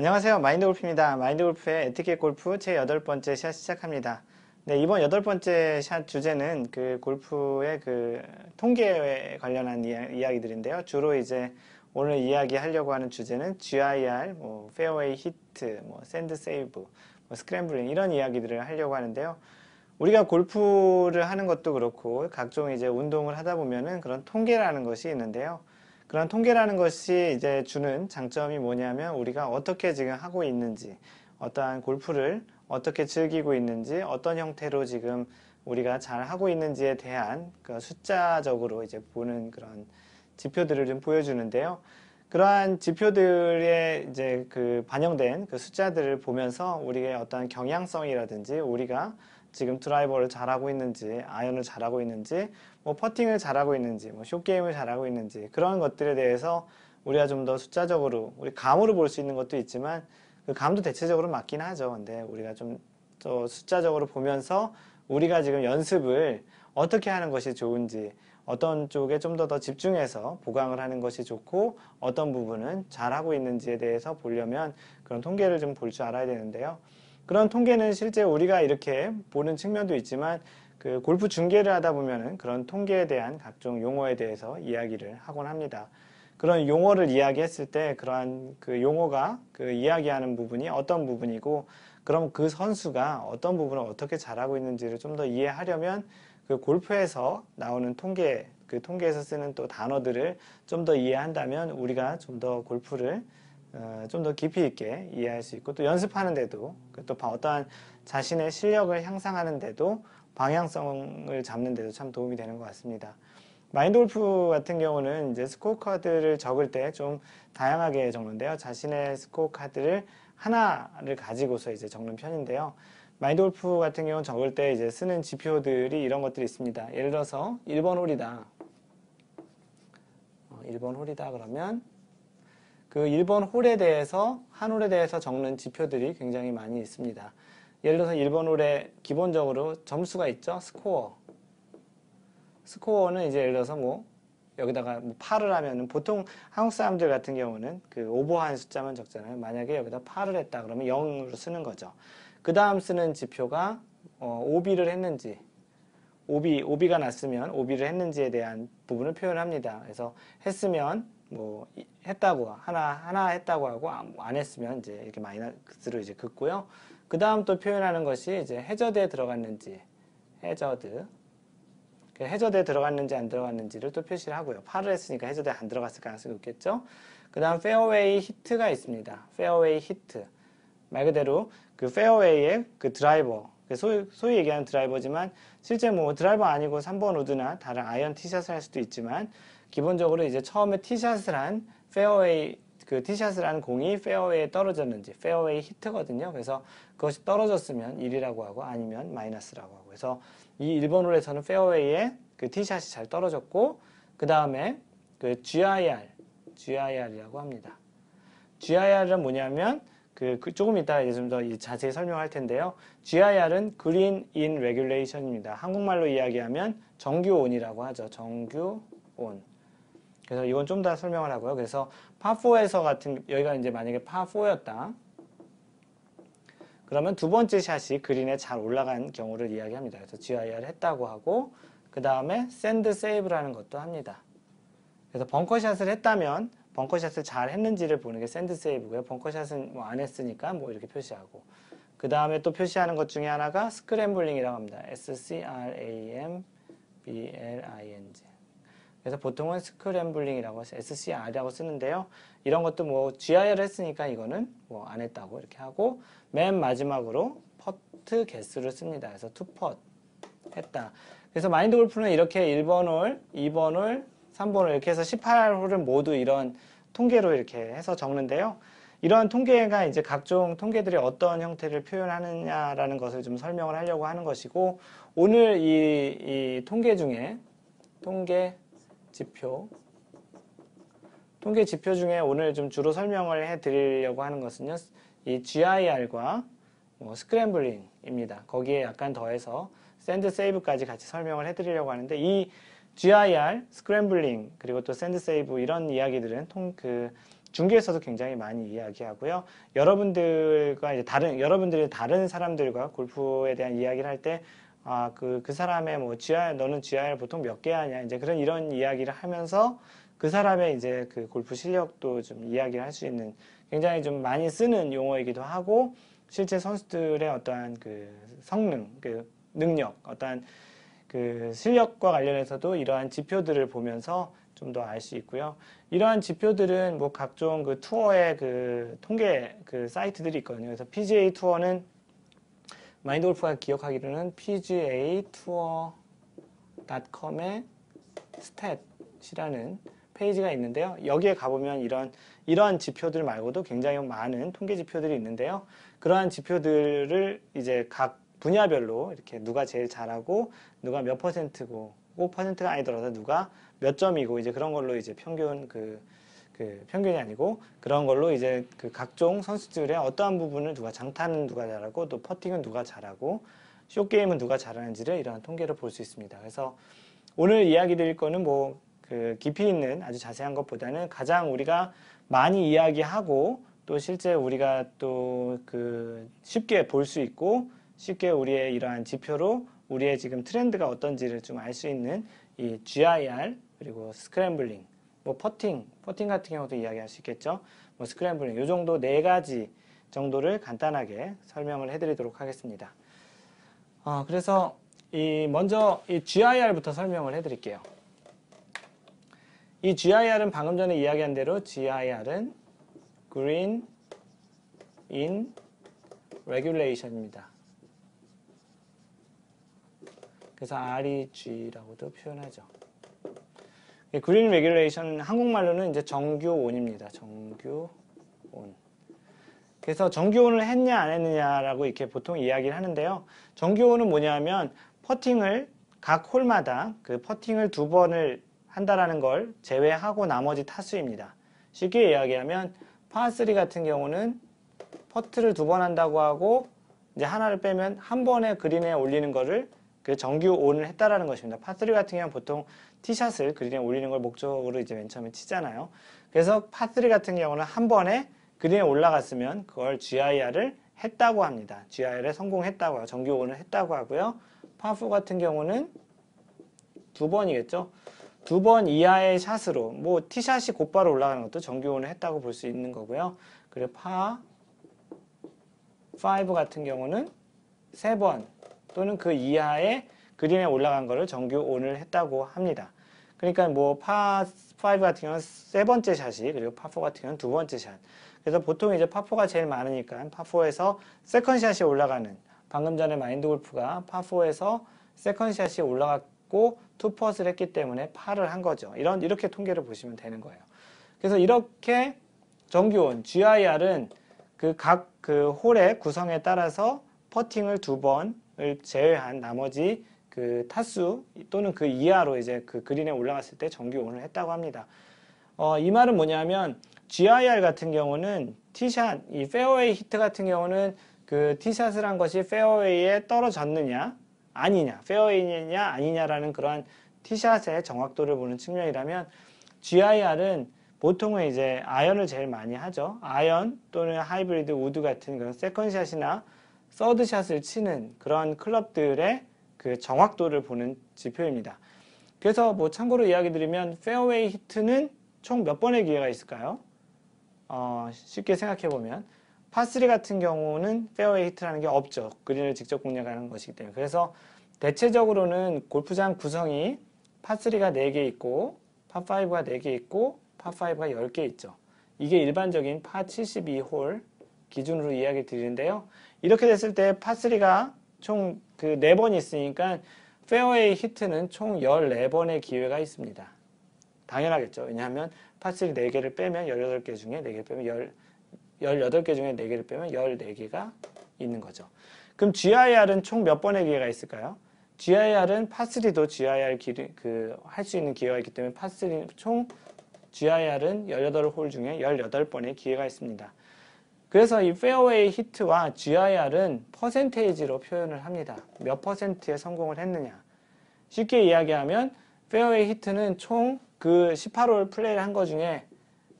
안녕하세요 마인드골프입니다 마인드골프의 에티켓 골프 제 여덟 번째 샷 시작합니다 네 이번 여덟 번째 샷 주제는 그 골프의 그 통계에 관련한 이야, 이야기들인데요 주로 이제 오늘 이야기하려고 하는 주제는 GIR, 뭐 페어웨이 히트, 뭐 샌드 세이브, 뭐 스크램블링 이런 이야기들을 하려고 하는데요 우리가 골프를 하는 것도 그렇고 각종 이제 운동을 하다 보면은 그런 통계라는 것이 있는데요 그런 통계라는 것이 이제 주는 장점이 뭐냐면 우리가 어떻게 지금 하고 있는지 어떠한 골프를 어떻게 즐기고 있는지 어떤 형태로 지금 우리가 잘 하고 있는지에 대한 그 숫자적으로 이제 보는 그런 지표들을 좀 보여주는데요. 그러한 지표들에 이제 그 반영된 그 숫자들을 보면서 우리의 어떤 경향성이라든지 우리가 지금 드라이버를 잘하고 있는지 아연을 잘하고 있는지 뭐 퍼팅을 잘하고 있는지 뭐쇼게임을 잘하고 있는지 그런 것들에 대해서 우리가 좀 더 숫자적으로 우리 감으로 볼 수 있는 것도 있지만 그 감도 대체적으로 맞긴 하죠 근데 우리가 좀 더 숫자적으로 보면서 우리가 지금 연습을 어떻게 하는 것이 좋은지 어떤 쪽에 좀 더 더 집중해서 보강을 하는 것이 좋고 어떤 부분은 잘하고 있는지에 대해서 보려면 그런 통계를 좀 볼 줄 알아야 되는데요. 그런 통계는 실제 우리가 이렇게 보는 측면도 있지만 그 골프 중계를 하다 보면은 그런 통계에 대한 각종 용어에 대해서 이야기를 하곤 합니다. 그런 용어를 이야기했을 때 그러한 그 용어가 그 이야기하는 부분이 어떤 부분이고 그럼 그 선수가 어떤 부분을 어떻게 잘하고 있는지를 좀 더 이해하려면 그 골프에서 나오는 통계, 그 통계에서 쓰는 또 단어들을 좀 더 이해한다면 우리가 좀 더 골프를 어, 좀더 깊이 있게 이해할 수 있고 또 연습하는데도 그 또 어떠한 자신의 실력을 향상하는데도 방향성을 잡는데도 참 도움이 되는 것 같습니다. 마인드 골프 같은 경우는 이제 스코어 카드를 적을 때 좀 다양하게 적는데요. 자신의 스코어 카드를 하나를 가지고서 이제 적는 편인데요. 마인드골프 같은 경우는 적을 때 이제 쓰는 지표들이 이런 것들이 있습니다. 예를 들어서 1번 홀이다. 1번 어, 홀이다 그러면 그 1번 홀에 대해서 한 홀에 대해서 적는 지표들이 굉장히 많이 있습니다. 예를 들어서 1번 홀에 기본적으로 점수가 있죠. 스코어. 스코어는 이제 예를 들어서 뭐 여기다가 뭐 8을 하면은 보통 한국 사람들 같은 경우는 그 오버한 숫자만 적잖아요. 만약에 여기다 8을 했다 그러면 0으로 쓰는 거죠. 그 다음 쓰는 지표가 어, 오비를 했는지 오비, 오비가 났으면 오비를 했는지에 대한 부분을 표현합니다. 그래서 했으면 뭐 했다고 하나 하나 했다고 하고 안 했으면 이제 이렇게 마이너스로 이제 긋고요. 그 다음 또 표현하는 것이 이제 해저드에 들어갔는지 해저드 그 해저드에 들어갔는지 안 들어갔는지를 또 표시를 하고요. 파을 했으니까 해저드에 안 들어갔을 가능성이 높겠죠. 그 다음 페어웨이 히트가 있습니다. 페어웨이 히트 말 그대로 그 페어웨이의 그 드라이버 그 소위, 소위 얘기하는 드라이버지만 실제 뭐 드라이버 아니고 3번 우드나 다른 아이언 티샷을 할 수도 있지만 기본적으로 이제 처음에 티샷을 한 페어웨이 그 티샷을 한 공이 페어웨이에 떨어졌는지 페어웨이 히트거든요. 그래서 그것이 떨어졌으면 1이라고 하고 아니면 마이너스라고 하고 그래서 이 1번 홀에서는 페어웨이에 그 티샷이 잘 떨어졌고 그 다음에 그 GIR, GIR이라고 합니다. GIR은 뭐냐면 그, 그 조금 이따 이제 좀더 자세히 설명할 텐데요. GIR은 Green in Regulation입니다. 한국말로 이야기하면 정규온이라고 하죠. 정규온. 그래서 이건 좀 더 설명을 하고요. 그래서 파4에서 같은 여기가 이제 만약에 파4였다. 그러면 두 번째 샷이 그린에 잘 올라간 경우를 이야기합니다. 그래서 GIR 했다고 하고 그 다음에 샌드 세이브라는 것도 합니다. 그래서 벙커샷을 했다면 벙커샷을 잘 했는지를 보는 게 샌드 세이브고요. 벙커샷은 뭐 안 했으니까 뭐 이렇게 표시하고 그 다음에 또 표시하는 것 중에 하나가 스크램블링이라고 합니다. S-C-R-A-M-B-L-I-N-G 그래서 보통은 스크램블링이라고 SCR이라고 쓰는데요. 이런 것도 뭐 GIR 했으니까 이거는 뭐 안 했다고 이렇게 하고 맨 마지막으로 퍼트 개수를 씁니다. 그래서 투 퍼트 했다. 그래서 마인드 골프는 이렇게 1번 홀, 2번 홀, 3번을 이렇게 해서 18호를 모두 이런 통계로 이렇게 해서 적는데요. 이런 통계가 이제 각종 통계들이 어떤 형태를 표현하느냐라는 것을 좀 설명을 하려고 하는 것이고 오늘 이, 이 통계 중에 통계 지표 통계 지표 중에 오늘 좀 주로 설명을 해 드리려고 하는 것은요. 이 GIR과 뭐 스크램블링입니다. 거기에 약간 더해서 샌드 세이브까지 같이 설명을 해 드리려고 하는데 이 GIR, 스크램블링, 그리고 또 샌드 세이브 이런 이야기들은 통 그 중계에서도 굉장히 많이 이야기하고요. 여러분들과 이제 다른 여러분들이 다른 사람들과 골프에 대한 이야기를 할 때 아그그 그 사람의 뭐 GIR 너는 GIR 보통 몇 개 하냐 이제 그런 이런 이야기를 하면서 그 사람의 이제 그 골프 실력도 좀 이야기를 할 수 있는 굉장히 좀 많이 쓰는 용어이기도 하고 실제 선수들의 어떠한 그 성능, 그 능력, 어떠한 그 실력과 관련해서도 이러한 지표들을 보면서 좀 더 알 수 있고요. 이러한 지표들은 뭐 각종 그 투어의 그 통계 그 사이트들이 있거든요. 그래서 PGA 투어는 마인드 골프가 기억하기로는 PGA 투어.com의 스탯이라는 페이지가 있는데요. 여기에 가보면 이런 이러한 지표들 말고도 굉장히 많은 통계 지표들이 있는데요. 그러한 지표들을 이제 각 분야별로 이렇게 누가 제일 잘하고 누가 몇 퍼센트고 퍼센트가 아니더라도 누가 몇 점이고 이제 그런 걸로 이제 평균 그, 그 평균이 아니고 그런 걸로 이제 그 각종 선수들의 어떠한 부분을 누가 장타는 누가 잘하고 또 퍼팅은 누가 잘하고 쇼게임은 누가 잘하는지를 이러한 통계를 볼수 있습니다. 그래서 오늘 이야기 드릴 거는 뭐 그 깊이 있는 아주 자세한 것보다는 가장 우리가 많이 이야기하고 또 실제 우리가 또 그 쉽게 볼 수 있고 쉽게 우리의 이러한 지표로 우리의 지금 트렌드가 어떤지를 좀 알 수 있는 이 GIR 그리고 스크램블링 뭐 퍼팅 퍼팅 같은 경우도 이야기할 수 있겠죠 뭐 스크램블링 이 정도 네 가지 정도를 간단하게 설명을 해드리도록 하겠습니다 어, 그래서 이 먼저 이 GIR부터 설명을 해드릴게요 이 GIR은 방금 전에 이야기한 대로 GIR은 Green in Regulation입니다 그래서 REG라고도 표현하죠. 그린 예, 레귤레이션 한국말로는 이제 정규온입니다. 정규온. 그래서 정규온을 했냐 안 했느냐라고 이렇게 보통 이야기를 하는데요. 정규온은 뭐냐면 퍼팅을 각 홀마다 그 퍼팅을 두 번을 한다라는 걸 제외하고 나머지 타수입니다. 쉽게 이야기하면 파3 같은 경우는 퍼트를 두 번 한다고 하고 이제 하나를 빼면 한 번에 그린에 올리는 거를 그 정규 온을 했다라는 것입니다. 파3 같은 경우는 보통 티샷을 그린에 올리는 걸 목적으로 이제 맨 처음에 치잖아요. 그래서 파3 같은 경우는 한 번에 그린에 올라갔으면 그걸 GIR을 했다고 합니다. GIR에 성공했다고요. 정규 온을 했다고 하고요. 파4 같은 경우는 두 번이겠죠. 두 번 이하의 샷으로 뭐 티샷이 곧바로 올라가는 것도 정규 온을 했다고 볼 수 있는 거고요. 그리고 파 5 같은 경우는 세번 또는 그 이하의 그림에 올라간 것을 정규 온을 했다고 합니다. 그러니까 뭐 파5 같은 경우는 세 번째 샷이 그리고 파4 같은 경우는 두 번째 샷. 그래서 보통 이제 파4가 제일 많으니까 파4에서 세컨샷이 올라가는 방금 전에 마인드 골프가 파4에서 세컨샷이 올라갔고 투퍼스를 했기 때문에 파를 한 거죠. 이런 이렇게 통계를 보시면 되는 거예요. 그래서 이렇게 정규온 GIR은 그 각그 그 홀의 구성에 따라서 퍼팅을 두 번, 제외한 나머지 그 타수 또는 그 이하로 이제 그 그린에 올라갔을 때 정규 온을 했다고 합니다. 어, 이 말은 뭐냐면 GIR 같은 경우는 티샷, 이 페어웨이 히트 같은 경우는 그 티샷을 한 것이 페어웨이에 떨어졌느냐 아니냐, 페어웨이냐 아니냐라는 그러한 티샷의 정확도를 보는 측면이라면 GIR은 보통은 이제 아연을 제일 많이 하죠. 아연 또는 하이브리드 우드 같은 그런 세컨샷이나 서드샷을 치는 그런 클럽들의 그 정확도를 보는 지표입니다. 그래서 뭐 참고로 이야기 드리면 페어웨이 히트는 총 몇 번의 기회가 있을까요? 어, 쉽게 생각해 보면 파3 같은 경우는 페어웨이 히트라는 게 없죠. 그린을 직접 공략하는 것이기 때문에. 그래서 대체적으로는 골프장 구성이 파3가 4개 있고 파5가 4개 있고 파5가 10개 있죠. 이게 일반적인 파72홀 기준으로 이야기 드리는데요. 이렇게 됐을 때 파3가 총그 4번이 있으니까 페어웨이 히트는 총 14번의 기회가 있습니다. 당연하겠죠. 왜냐하면 파3 4개를 빼면 18개 중에 4개 를 빼면 10, 18개 중에 4개를 빼면 14개가 있는 거죠. 그럼 GIR은 총 몇 번의 기회가 있을까요? GIR은 파3도 GIR 그할 수 있는 기회가 있기 때문에 파 3 총 GIR은 18홀 중에 18번의 기회가 있습니다. 그래서 이 페어웨이 히트와 GIR은 퍼센테이지로 표현을 합니다. 몇 퍼센트의 성공을 했느냐. 쉽게 이야기하면 페어웨이 히트는 총 그 18홀 플레이를 한 것 중에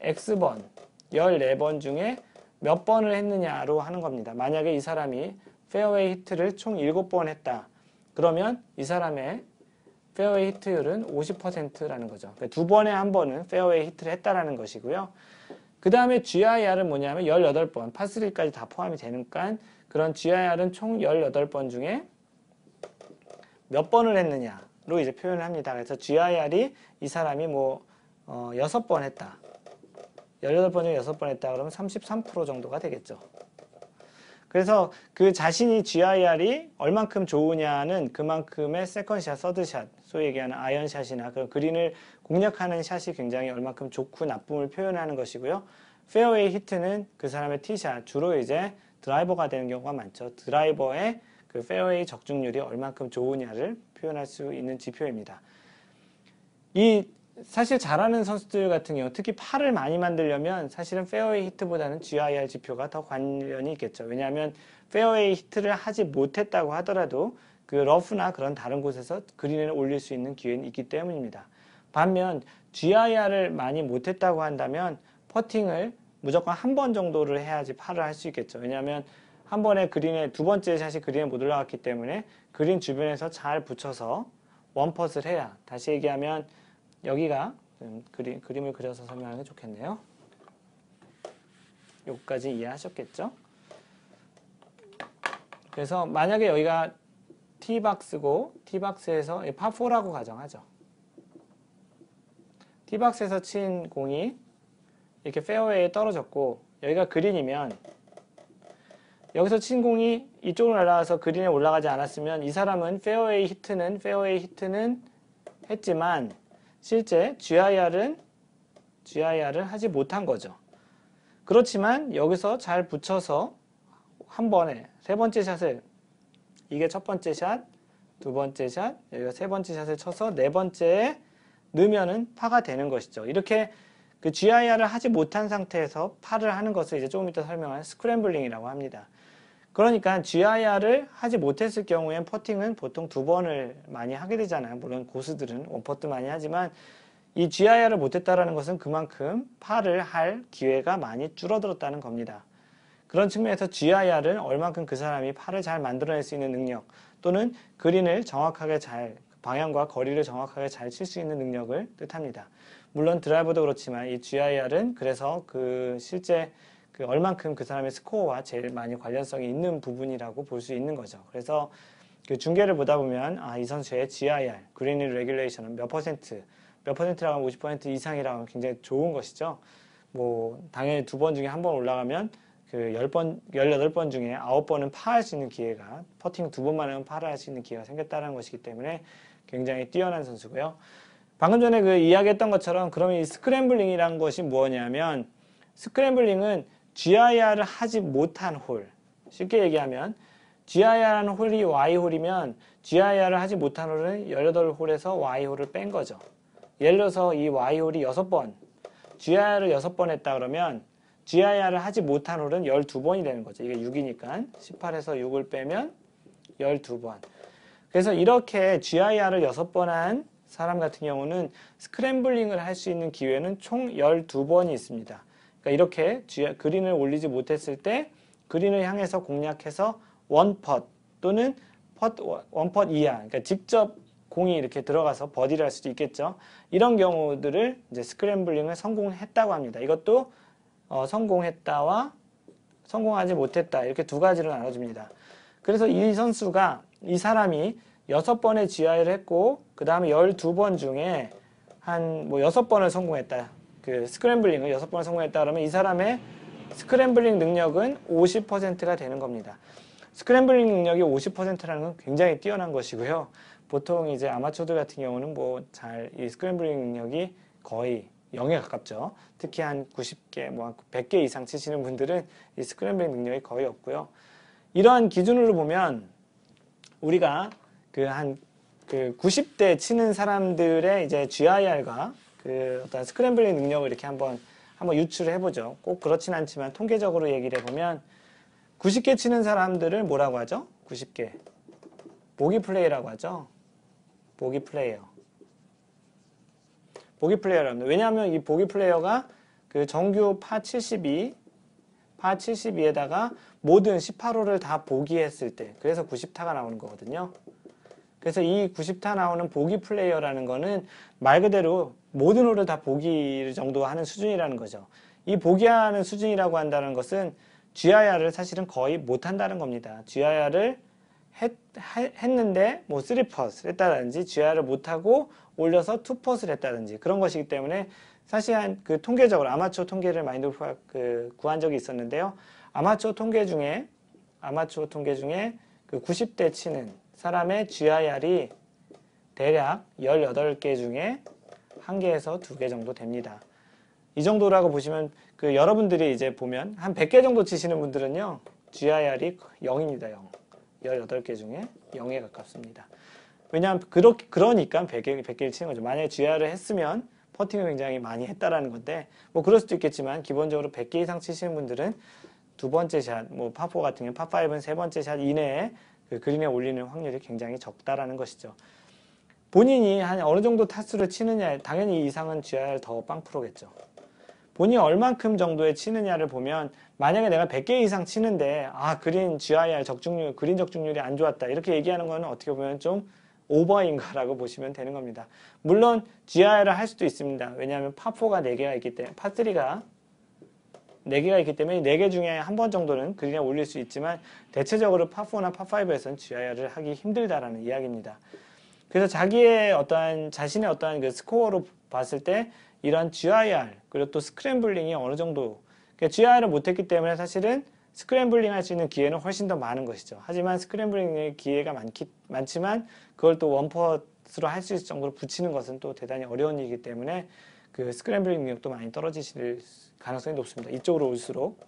X번, 14번 중에 몇 번을 했느냐로 하는 겁니다. 만약에 이 사람이 페어웨이 히트를 총 7번 했다. 그러면 이 사람의 페어웨이 히트율은 50%라는 거죠. 그러니까 두 번에 한 번은 페어웨이 히트를 했다라는 것이고요. 그 다음에 GIR은 뭐냐면 18번, 파3까지 다 포함이 되니까 그런 GIR은 총 18번 중에 몇 번을 했느냐로 이제 표현을 합니다. 그래서 GIR이 이 사람이 뭐 어, 6번 했다. 18번 중에 6번 했다 그러면 33% 정도가 되겠죠. 그래서 그 자신이 GIR이 얼만큼 좋으냐는 그만큼의 세컨샷, 서드샷, 소위 얘기하는 아이언샷이나 그 그린을 공략하는 샷이 굉장히 얼만큼 좋고 나쁨을 표현하는 것이고요. 페어웨이 히트는 그 사람의 티샷, 주로 이제 드라이버가 되는 경우가 많죠. 드라이버의 그 페어웨이 적중률이 얼만큼 좋으냐를 표현할 수 있는 지표입니다. 이 사실 잘하는 선수들 같은 경우 특히 팔을 많이 만들려면 사실은 페어웨이 히트보다는 GIR 지표가 더 관련이 있겠죠. 왜냐하면 페어웨이 히트를 하지 못했다고 하더라도 그 러프나 그런 다른 곳에서 그린을 올릴 수 있는 기회는 있기 때문입니다. 반면 GIR을 많이 못했다고 한다면 퍼팅을 무조건 한 번 정도를 해야지 팔을 할 수 있겠죠. 왜냐하면 한 번에 그린에 두 번째 샷이 그린에 못 올라갔기 때문에 그린 주변에서 잘 붙여서 원퍼스를 해야 다시 얘기하면 여기가 그림, 그림을 그려서 설명하는 게 좋겠네요. 여기까지 이해하셨겠죠? 그래서 만약에 여기가 T박스고 T박스에서 파4라고 가정하죠. T박스에서 친 공이 이렇게 페어웨이에 떨어졌고 여기가 그린이면 여기서 친 공이 이쪽으로 날아와서 그린에 올라가지 않았으면 이 사람은 페어웨이 히트는 페어웨이 히트는 했지만 실제 GIR은 GIR을 하지 못한 거죠. 그렇지만 여기서 잘 붙여서 한 번에 세 번째 샷을 이게 첫 번째 샷, 두 번째 샷, 여기가 세 번째 샷을 쳐서 네 번째에 넣으면은 파가 되는 것이죠. 이렇게 그 GIR을 하지 못한 상태에서 파를 하는 것을 이제 조금 이따 설명할 스크램블링이라고 합니다. 그러니까 GIR을 하지 못했을 경우엔 퍼팅은 보통 두 번을 많이 하게 되잖아요. 물론 고수들은 원퍼트 많이 하지만 이 GIR을 못했다는 것은 그만큼 팔을 할 기회가 많이 줄어들었다는 겁니다. 그런 측면에서 g i r 은 얼만큼 그 사람이 팔을 잘 만들어낼 수 있는 능력 또는 그린을 정확하게 잘 방향과 거리를 정확하게 잘 칠 수 있는 능력을 뜻합니다. 물론 드라이버도 그렇지만 이 GIR은 그래서 그 실제 그 얼만큼 그 사람의 스코어와 제일 많이 관련성이 있는 부분이라고 볼 수 있는 거죠. 그래서 그 중계를 보다 보면 아, 이 선수의 GIR, 그린리 레귤레이션은 몇 퍼센트, 몇 퍼센트라면 고하50% 이상이라면 굉장히 좋은 것이죠. 뭐 당연히 두 번 중에 한 번 올라가면 그 열번 열여덟 번 중에 아홉 번은 파할 수 있는 기회가 퍼팅 두 번만 하면 파할수 있는 기회가 생겼다는 것이기 때문에 굉장히 뛰어난 선수고요. 방금 전에 그 이야기했던 것처럼 그러면 이스크램블링이라는 것이 뭐냐면 스크램블링은 GIR을 하지 못한 홀 쉽게 얘기하면 GIR하는 홀이 Y홀이면 GIR을 하지 못한 홀은 18홀에서 Y홀을 뺀 거죠. 예를 들어서 이 Y홀이 6번, GIR을 6번 했다 그러면 GIR을 하지 못한 홀은 12번이 되는 거죠. 이게 6이니까 18에서 6을 빼면 12번. 그래서 이렇게 GIR을 6번 한 사람 같은 경우는 스크램블링을 할 수 있는 기회는 총 12번이 있습니다. 그러니까 이렇게 그린을 올리지 못했을 때 그린을 향해서 공략해서 원펫 또는 원펫 이하 그러니까 직접 공이 이렇게 들어가서 버디를 할 수도 있겠죠. 이런 경우들을 이제 스크램블링을 성공했다고 합니다. 이것도 어, 성공했다와 성공하지 못했다 이렇게 두 가지로 나눠줍니다. 그래서 이 선수가 이 사람이 여섯 번의 GI를 했고 그 다음에 열두 번 중에 한 뭐 여섯 번을 성공했다. 그 스크램블링을 여섯 번 성공했다면 이 사람의 스크램블링 능력은 50%가 되는 겁니다. 스크램블링 능력이 50%라는 건 굉장히 뛰어난 것이고요. 보통 이제 아마추어들 같은 경우는 뭐 잘 이 스크램블링 능력이 거의 0에 가깝죠. 특히 한 90개, 뭐 100개 이상 치시는 분들은 이 스크램블링 능력이 거의 없고요. 이러한 기준으로 보면 우리가 그 한 그 90대 치는 사람들의 이제 GIR과 그 어떤 스크램블링 능력을 이렇게 한번 한번 유추를 해보죠. 꼭 그렇진 않지만 통계적으로 얘기를 해보면 90개 치는 사람들을 뭐라고 하죠? 90개. 보기 플레이라고 하죠. 보기 플레이어. 보기 플레이어합니다 왜냐하면 이 보기 플레이어가 그 정규 파 72, 파 72에다가 모든 18호를 다 보기했을 때 그래서 90타가 나오는 거거든요. 그래서 이 90타 나오는 보기 플레이어라는 거는 말 그대로 모든 홀을 다 보기 정도 하는 수준이라는 거죠. 이 보기하는 수준이라고 한다는 것은 GIR을 사실은 거의 못한다는 겁니다. GIR을 했, 했는데 뭐 3퍼스 했다든지 GIR을 못하고 올려서 2퍼스를 했다든지 그런 것이기 때문에 사실 한그 통계적으로 아마추어 통계를 많이 그 구한 적이 있었는데요. 아마추어 통계 중에 아마추어 통계 중에 그 90대 치는 사람의 GIR이 대략 18개 중에 한 개에서 두 개 정도 됩니다. 이 정도라고 보시면 그 여러분들이 이제 보면 한 100개 정도 치시는 분들은요. GIR이 0입니다. 0. 18개 중에 0에 가깝습니다. 왜냐하면 그러, 그러니까 100개, 100개를 치는 거죠. 만약에 GIR을 했으면 퍼팅을 굉장히 많이 했다라는 건데 뭐 그럴 수도 있겠지만 기본적으로 100개 이상 치시는 분들은 두 번째 샷, 뭐 파4 같은 경우 파5는 세 번째 샷 이내에 그 그린에 올리는 확률이 굉장히 적다라는 것이죠. 본인이 한 어느 정도 타수를 치느냐 에 당연히 이상은 GR 더 빵프로겠죠. 본인이 얼만큼 정도에 치느냐를 보면 만약에 내가 100개 이상 치는데 아 그린 GIR 적중률 그린 적중률이 안 좋았다 이렇게 얘기하는 거는 어떻게 보면 좀 오버인가라고 보시면 되는 겁니다. 물론 GIR을 할 수도 있습니다. 왜냐하면 파4가 4개가 있기 때문에 파3가 4개가 있기 때문에 4개 중에 한 번 정도는 그린에 올릴 수 있지만 대체적으로 파4나 파5에서는 GIR을 하기 힘들다라는 이야기입니다. 그래서 자기의 어떠한 자신의 어떠한 그 스코어로 봤을 때 이런 GIR 그리고 또 스크램블링이 어느 정도 그러니까 GIR을 못했기 때문에 사실은 스크램블링 할 수 있는 기회는 훨씬 더 많은 것이죠. 하지만 스크램블링의 기회가 많기, 많지만 그걸 또 원퍼스로 할 수 있을 정도로 붙이는 것은 또 대단히 어려운 일이기 때문에 그 스크램블링 능력도 많이 떨어지실 가능성이 높습니다. 이쪽으로 올수록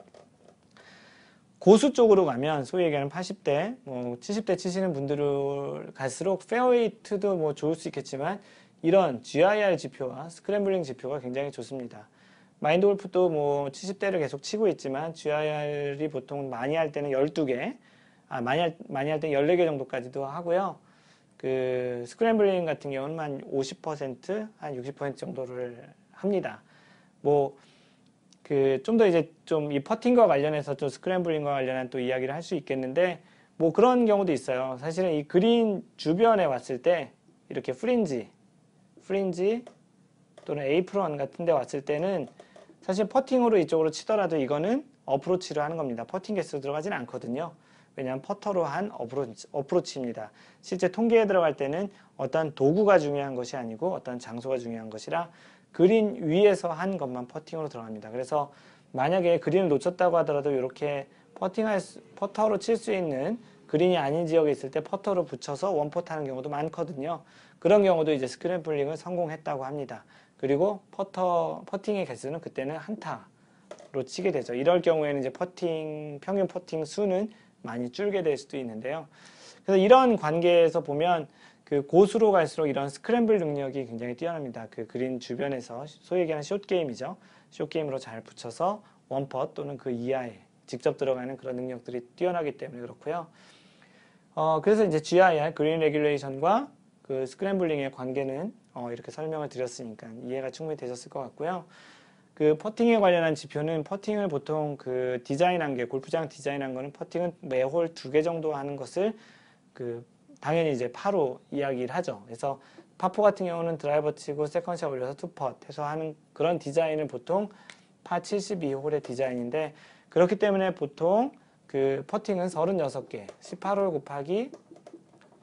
고수 쪽으로 가면 소위 얘기하는 80대, 뭐 70대 치시는 분들을 갈수록 페어웨이트도 뭐 좋을 수 있겠지만 이런 GIR 지표와 스크램블링 지표가 굉장히 좋습니다. 마인드 골프도 뭐 70대를 계속 치고 있지만 GIR이 보통 많이 할 때는 12개, 아 많이 할, 많이 할 때는 14개 정도까지도 하고요. 그 스크램블링 같은 경우는 한 50%, 한 60% 정도를 합니다. 뭐 그좀더 이제 좀 이 퍼팅과 관련해서 좀 스크램블링과 관련한 또 이야기를 할 수 있겠는데 뭐 그런 경우도 있어요. 사실은 이 그린 주변에 왔을 때 이렇게 프린지, 프린지 또는 에이프런 같은 데 왔을 때는 사실 퍼팅으로 이쪽으로 치더라도 이거는 어프로치를 하는 겁니다. 퍼팅 개수 들어가진 않거든요. 왜냐하면 퍼터로 한 어프로치, 어프로치입니다. 실제 통계에 들어갈 때는 어떤 도구가 중요한 것이 아니고 어떤 장소가 중요한 것이라 그린 위에서 한 것만 퍼팅으로 들어갑니다. 그래서 만약에 그린을 놓쳤다고 하더라도 이렇게 퍼팅할 수, 퍼터로 칠 수 있는 그린이 아닌 지역에 있을 때 퍼터로 붙여서 원포 트하는 경우도 많거든요. 그런 경우도 이제 스크램블링을 성공했다고 합니다. 그리고 퍼터 퍼팅의 개수는 그때는 한타로 치게 되죠. 이럴 경우에는 이제 퍼팅 평균 퍼팅 수는 많이 줄게 될 수도 있는데요. 그래서 이런 관계에서 보면 그 고수로 갈수록 이런 스크램블 능력이 굉장히 뛰어납니다. 그 그린 주변에서 소위 얘기하는 숏게임이죠. 숏게임으로 잘 붙여서 원 퍼 또는 그 이하에 직접 들어가는 그런 능력들이 뛰어나기 때문에 그렇고요. 어, 그래서 이제 GIR, 그린 레귤레이션과 그 스크램블링의 관계는 어, 이렇게 설명을 드렸으니까 이해가 충분히 되셨을 것 같고요. 그 퍼팅에 관련한 지표는 퍼팅을 보통 그 디자인한 게 골프장 디자인한 거는 퍼팅은 매 홀 두 개 정도 하는 것을 그 당연히 이제 파로 이야기를 하죠. 그래서 파포 같은 경우는 드라이버 치고 세컨샷 올려서 투펫 해서 하는 그런 디자인을 보통 파 72홀의 디자인인데 그렇기 때문에 보통 그 퍼팅은 36개 18홀 곱하기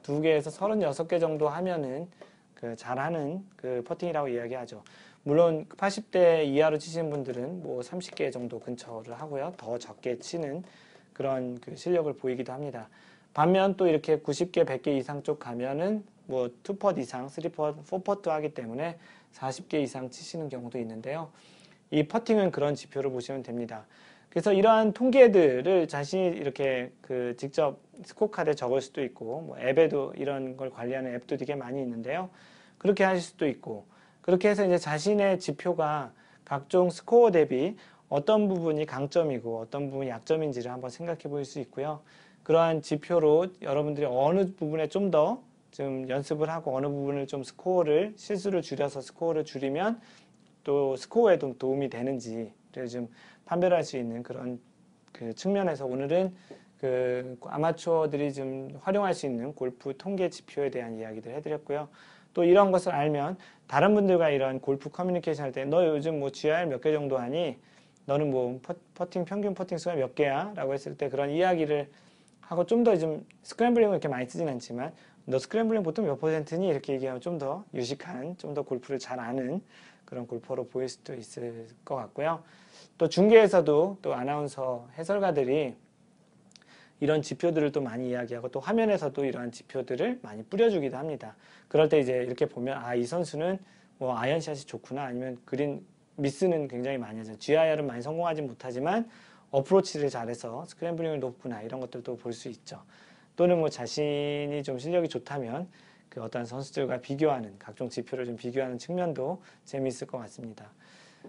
2개에서 36개 정도 하면은 그 잘하는 그 퍼팅이라고 이야기하죠. 물론 80대 그 이하로 치시는 분들은 뭐 30개 정도 근처를 하고요. 더 적게 치는 그런 그 실력을 보이기도 합니다. 반면 또 이렇게 90개, 100개 이상 쪽 가면은 뭐 2퍼트 이상, 3퍼트, 4퍼트 하기 때문에 40개 이상 치시는 경우도 있는데요. 이 퍼팅은 그런 지표를 보시면 됩니다. 그래서 이러한 통계들을 자신이 이렇게 그 직접 스코카드에 적을 수도 있고 뭐 앱에도 이런 걸 관리하는 앱도 되게 많이 있는데요. 그렇게 하실 수도 있고 그렇게 해서 이제 자신의 지표가 각종 스코어 대비 어떤 부분이 강점이고 어떤 부분이 약점인지를 한번 생각해 볼 수 있고요. 그러한 지표로 여러분들이 어느 부분에 좀 더 좀 연습을 하고 어느 부분을 좀 스코어를 실수를 줄여서 스코어를 줄이면 또 스코어에 좀 도움이 되는지를 좀 판별할 수 있는 그런 그 측면에서 오늘은 그 아마추어들이 좀 활용할 수 있는 골프 통계 지표에 대한 이야기들 해드렸고요. 또 이런 것을 알면 다른 분들과 이런 골프 커뮤니케이션 할 때 너 요즘 뭐 GR 몇 개 정도 하니? 너는 뭐 퍼팅 평균 퍼팅 수가 몇 개야? 라고 했을 때 그런 이야기를 하고 좀더좀 스크램블링을 이렇게 많이 쓰진 않지만 너 스크램블링 보통 몇 퍼센트니? 이렇게 얘기하면 좀 더 유식한, 좀 더 골프를 잘 아는 그런 골퍼로 보일 수도 있을 것 같고요. 또 중계에서도 또 아나운서 해설가들이 이런 지표들을 또 많이 이야기하고 또 화면에서도 이러한 지표들을 많이 뿌려주기도 합니다. 그럴 때 이제 이렇게 보면 아 이 선수는 뭐 아이언샷이 좋구나 아니면 그린 미스는 굉장히 많이 하죠. GIR은 많이 성공하지 못하지만 어프로치를 잘해서 스크램블링을 높구나 이런 것들도 볼 수 있죠. 또는 뭐 자신이 좀 실력이 좋다면 그 어떤 선수들과 비교하는 각종 지표를 좀 비교하는 측면도 재미있을 것 같습니다.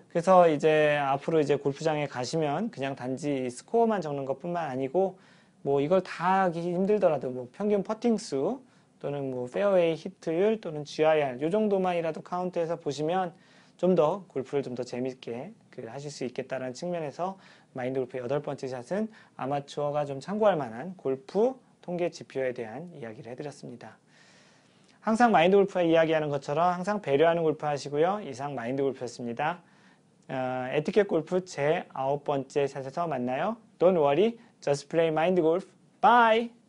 그래서 이제 앞으로 이제 골프장에 가시면 그냥 단지 스코어만 적는 것뿐만 아니고 뭐 이걸 다 하기 힘들더라도 뭐 평균 퍼팅 수 또는 뭐 페어웨이 히트율 또는 GIR 요 정도만이라도 카운트해서 보시면 좀더 골프를 좀 더 재밌게 그 하실 수 있겠다라는 측면에서 마인드 골프 의 여덟 번째 샷은 아마추어가 좀 참고할 만한 골프 통계 지표에 대한 이야기를 해드렸습니다. 항상 마인드 골프와 이야기하는 것처럼 항상 배려하는 골프 하시고요. 이상 마인드 골프였습니다. 어, 에티켓 골프 제 아홉 번째 샷에서 만나요. Don't worry, just play mind golf. Bye!